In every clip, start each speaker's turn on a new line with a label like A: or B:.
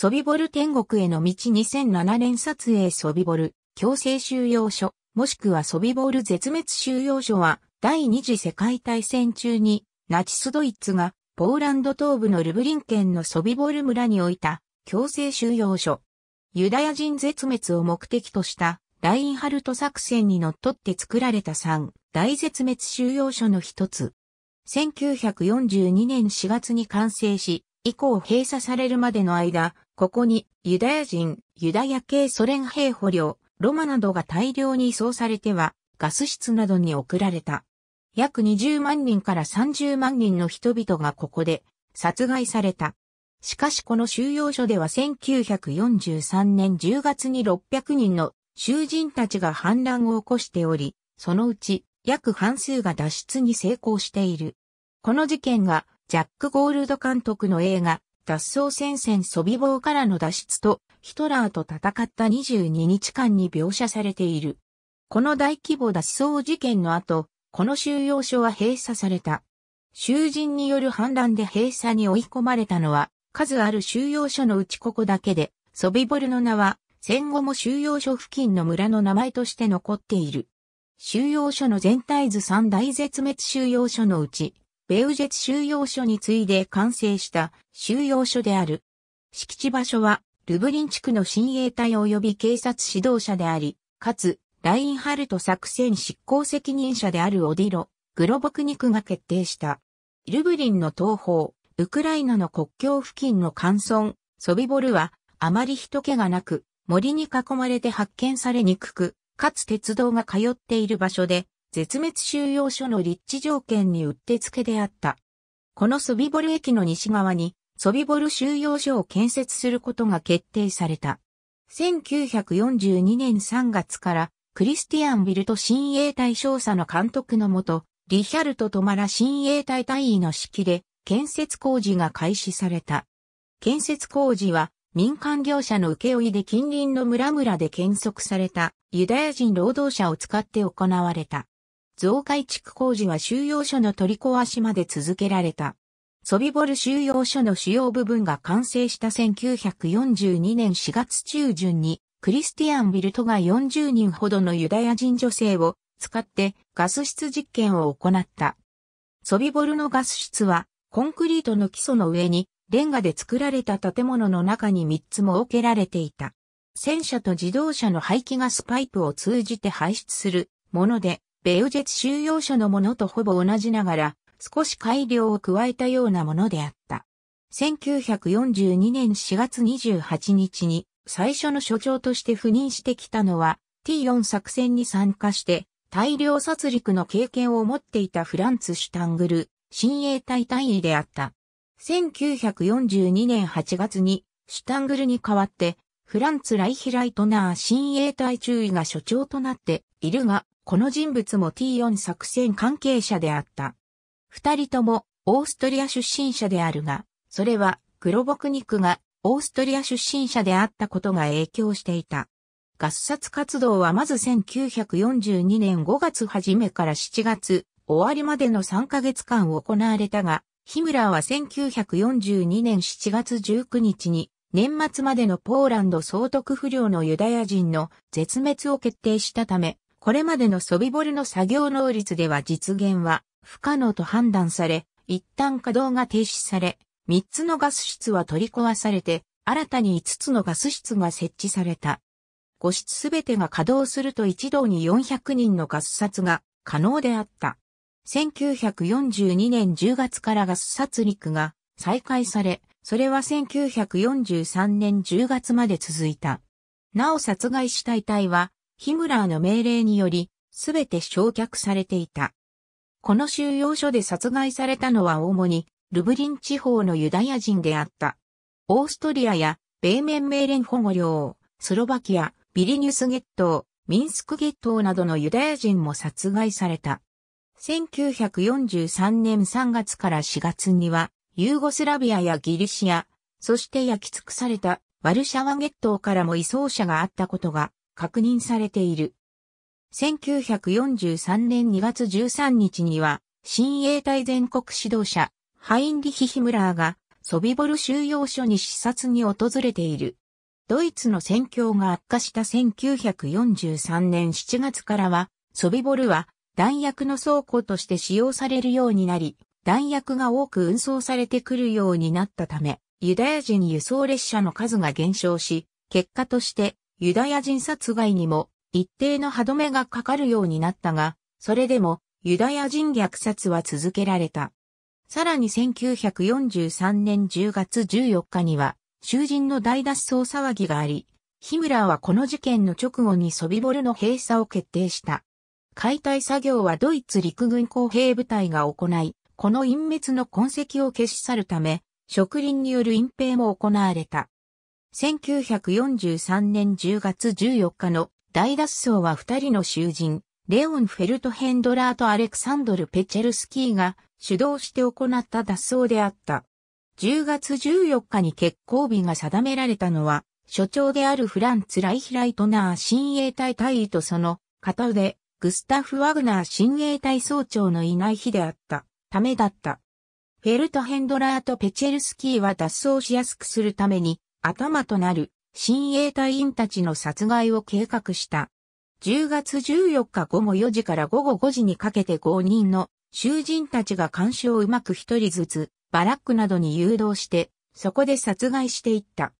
A: ソビボル天国への道2007年撮影ソビボル、強制収容所、もしくはソビボル絶滅収容所は、第二次世界大戦中に、ナチスドイツが、ポーランド東部のルブリン県のソビボル村に置いた、強制収容所。ユダヤ人絶滅を目的とした、ラインハルト作戦にのっとって作られた3、大絶滅収容所の一つ。1942年4月に完成し、以降閉鎖されるまでの間、ここにユダヤ人、ユダヤ系ソ連兵捕虜、ロマなどが大量に移送されては、ガス室などに送られた。約20万人から30万人の人々がここで殺害された。しかしこの収容所では1943年10月に600人の囚人たちが反乱を起こしており、そのうち約半数が脱出に成功している。この事件がジャック・ゴールド監督の映画脱走戦線ソビ棒からの脱出とヒトラーと戦った22日間に描写されている。この大規模脱走事件の後、この収容所は閉鎖された。囚人による反乱で閉鎖に追い込まれたのは、数ある収容所のうちここだけで、ソビボルの名は、戦後も収容所付近の村の名前として残っている。収容所の全体図三大絶滅収容所のうち、ベウジェツ収容所に次いで完成した収容所である。敷地場所は、ルブリン地区の親衛隊及び警察指導者であり、かつ、ラインハルト作戦執行責任者であるオディロ、グロボクニクが決定した。ルブリンの東方、ウクライナの国境付近の乾村、ソビボルは、あまり人気がなく、森に囲まれて発見されにくく、かつ鉄道が通っている場所で、絶滅収容所の立地条件にうってつけであった。このソビボル駅の西側に、ソビボル収容所を建設することが決定された。1942年3月から、クリスティアン・ビルト新衛隊少佐の監督のもと、リヒャルト・トマラ新衛隊隊員の指揮で、建設工事が開始された。建設工事は、民間業者の請負で近隣の村々で建設されたユダヤ人労働者を使って行われた。増改築工事は収容所の取り壊しまで続けられた。ソビボル収容所の主要部分が完成した1942年4月中旬に、クリスティアン・ビルトが40人ほどのユダヤ人女性を使ってガス室実験を行った。ソビボルのガス室は、コンクリートの基礎の上に、レンガで作られた建物の中に3つ設けられていた。戦車と自動車の排気ガスパイプを通じて排出するもので、ベウジェツ収容所のものとほぼ同じながら、少し改良を加えたようなものであった。1942年4月28日に最初の所長として赴任してきたのは T4 作戦に参加して大量殺戮の経験を持っていたフランツ・シュタングル、新衛隊隊員であった。1942年8月にシュタングルに代わってフランツ・ライヒライトナー新衛隊中尉が所長となっているが、この人物も T4 作戦関係者であった。二人ともオーストリア出身者であるが、それはグロボクニクがオーストリア出身者であったことが影響していた。合殺活動はまず1942年5月初めから7月終わりまでの3ヶ月間行われたが、ヒムラーは1942年7月19日に年末までのポーランド総督不良のユダヤ人の絶滅を決定したため、これまでのソビボルの作業能率では実現は不可能と判断され、一旦稼働が停止され、3つのガス室は取り壊されて、新たに5つのガス室が設置された。五室すべてが稼働すると一堂に400人のガス殺が可能であった。1942年10月からガス殺戮が再開され、それは1943年10月まで続いた。なお殺害した遺体はヒムラーの命令により、すべて焼却されていた。この収容所で殺害されたのは主に、ルブリン地方のユダヤ人であった。オーストリアや、米面メーレン保護領、スロバキア、ビリニュスゲット、ミンスクゲットなどのユダヤ人も殺害された。1943年3月から4月には、ユーゴスラビアやギリシア、そして焼き尽くされたワルシャワゲットからも移送者があったことが確認されている。1943年2月13日には、新衛隊全国指導者、ハインリヒ・ヒムラーが、ソビボル収容所に視察に訪れている。ドイツの戦況が悪化した1943年7月からは、ソビボルは弾薬の倉庫として使用されるようになり、弾薬が多く運送されてくるようになったため、ユダヤ人輸送列車の数が減少し、結果としてユダヤ人殺害にも一定の歯止めがかかるようになったが、それでもユダヤ人虐殺は続けられた。さらに1943年10月14日には、囚人の大脱走騒ぎがあり、ヒムラーはこの事件の直後にソビボルの閉鎖を決定した。解体作業はドイツ陸軍工兵部隊が行い、この隠滅の痕跡を消し去るため、植林による隠蔽も行われた。1943年10月14日の大脱走は二人の囚人、レオン・フェルトヘンドラーとアレクサンドル・ペチェルスキーが主導して行った脱走であった。10月14日に決行日が定められたのは、所長であるフランツ・ライヒライトナー親衛隊隊員とその片腕、グスタフ・ワグナー親衛隊総長のいない日であったためだった。フェルトヘンドラーとペチェルスキーは脱走しやすくするために頭となる親衛隊員たちの殺害を計画した。10月14日午後4時から午後5時にかけて5人の囚人たちが監視をうまく一人ずつバラックなどに誘導して、そこで殺害していった。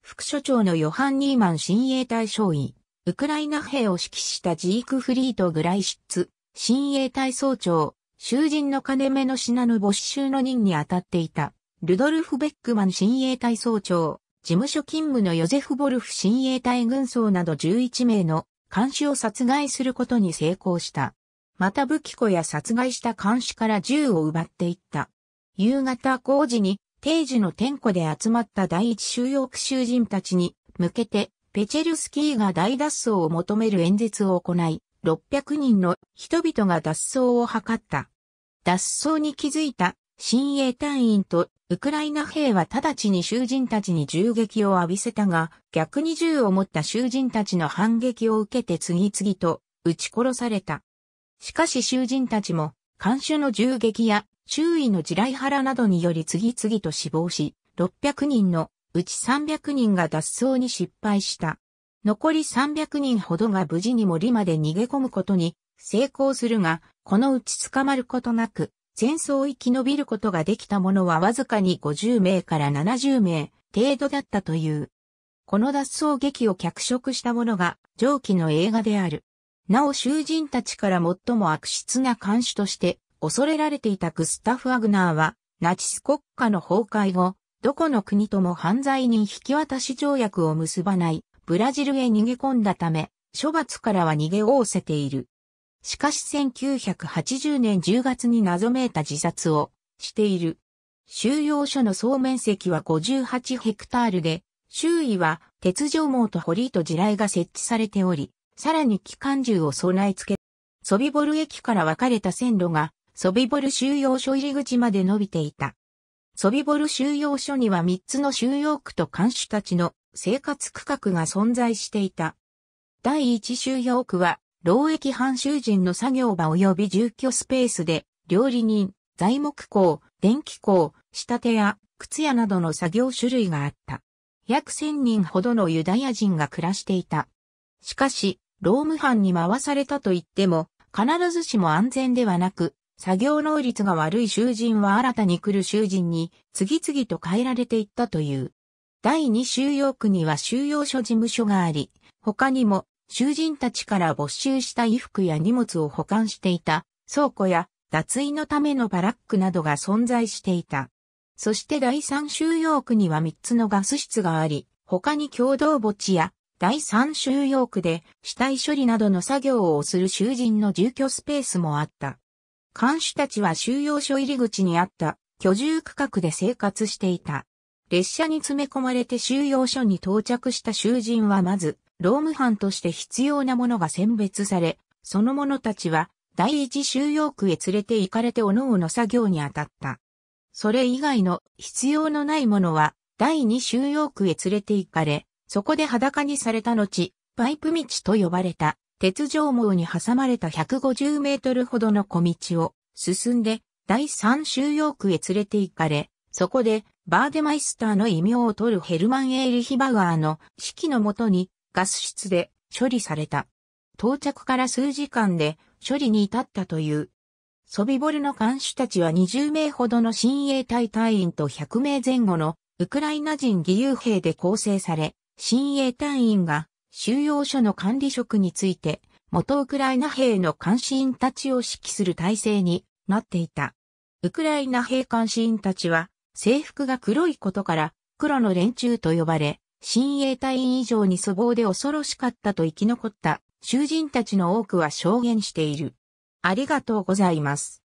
A: 副所長のヨハン・ニーマン親衛隊少尉、ウクライナ兵を指揮したジークフリート・グライシッツ、親衛隊総長、囚人の金目の品の没収の任に当たっていた、ルドルフ・ベックマン親衛隊総長、事務所勤務のヨゼフ・ボルフ親衛隊軍曹など11名の監視を殺害することに成功した。また武器庫や殺害した監視から銃を奪っていった。夕方5時に定時の店庫で集まった第一収容区囚人たちに向けてペチェルスキーが大脱走を求める演説を行い、600人の人々が脱走を図った。脱走に気づいた新鋭隊員とウクライナ兵は直ちに囚人たちに銃撃を浴びせたが、逆に銃を持った囚人たちの反撃を受けて次々と撃ち殺された。しかし囚人たちも、監守の銃撃や周囲の地雷原などにより次々と死亡し、600人のうち300人が脱走に失敗した。残り300人ほどが無事に森まで逃げ込むことに成功するが、このうち捕まることなく、戦争生き延びることができた者はわずかに50名から70名程度だったという。この脱走劇を脚色したものが上記の映画である。なお囚人たちから最も悪質な監視として恐れられていたグスタフ・アグナーはナチス国家の崩壊後、どこの国とも犯罪人引き渡し条約を結ばないブラジルへ逃げ込んだため、処罰からは逃げおおせている。しかし1980年10月に謎めいた自殺をしている。収容所の総面積は58ヘクタールで、周囲は鉄条網と堀と地雷が設置されており、さらに機関銃を備え付け、ソビボル駅から分かれた線路がソビボル収容所入り口まで伸びていた。ソビボル収容所には3つの収容区と看守たちの生活区画が存在していた。第1収容区は労役半囚人の作業場及び住居スペースで、料理人、材木工、電気工、仕立て屋、靴屋などの作業種類があった。約千人ほどのユダヤ人が暮らしていた。しかし、労務班に回されたと言っても、必ずしも安全ではなく、作業能率が悪い囚人は新たに来る囚人に次々と変えられていったという。第二収容区には収容所事務所があり、他にも囚人たちから没収した衣服や荷物を保管していた倉庫や脱衣のためのバラックなどが存在していた。そして第三収容区には3つのガス室があり、他に共同墓地や第三収容区で死体処理などの作業をする囚人の住居スペースもあった。看守たちは収容所入り口にあった居住区画で生活していた。列車に詰め込まれて収容所に到着した囚人はまずローム班として必要なものが選別され、その者たちは第一収容区へ連れて行かれて各々作業に当たった。それ以外の必要のないものは第二収容区へ連れて行かれ、そこで裸にされた後、パイプ道と呼ばれた鉄条網に挟まれた150メートルほどの小道を進んで第三収容区へ連れて行かれ、そこでバーデマイスターの異名を取るヘルマン・エーリヒバガーの指揮のもとにガス室で処理された。到着から数時間で処理に至ったという。ソビボルの監視たちは20名ほどの親衛隊隊員と100名前後のウクライナ人義勇兵で構成され、親衛隊員が収容所の管理職について、元ウクライナ兵の監視員たちを指揮する体制になっていた。ウクライナ兵監視員たちは制服が黒いことから黒の連中と呼ばれ、親衛隊員以上に粗暴で恐ろしかったと生き残った囚人たちの多くは証言している。ありがとうございます。